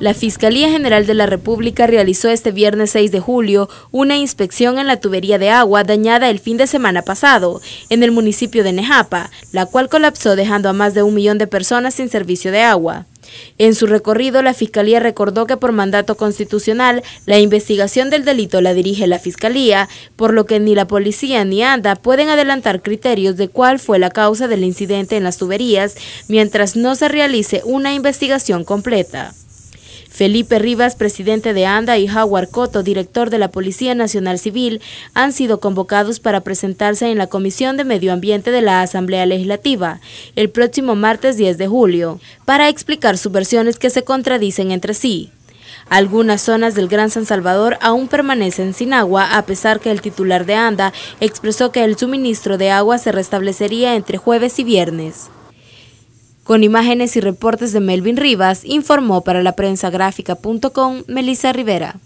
La Fiscalía General de la República realizó este viernes 6 de julio una inspección en la tubería de agua dañada el fin de semana pasado en el municipio de Nejapa, la cual colapsó dejando a más de un millón de personas sin servicio de agua. En su recorrido, la Fiscalía recordó que por mandato constitucional, la investigación del delito la dirige la Fiscalía, por lo que ni la policía ni ANDA pueden adelantar criterios de cuál fue la causa del incidente en las tuberías mientras no se realice una investigación completa. Felipe Rivas, presidente de ANDA, y Howard Coto, director de la Policía Nacional Civil, han sido convocados para presentarse en la Comisión de Medio Ambiente de la Asamblea Legislativa el próximo martes 10 de julio, para explicar sus versiones que se contradicen entre sí. Algunas zonas del Gran San Salvador aún permanecen sin agua, a pesar que el titular de ANDA expresó que el suministro de agua se restablecería entre jueves y viernes. Con imágenes y reportes de Melvin Rivas, informó para la prensa gráfica.com Melissa Rivera.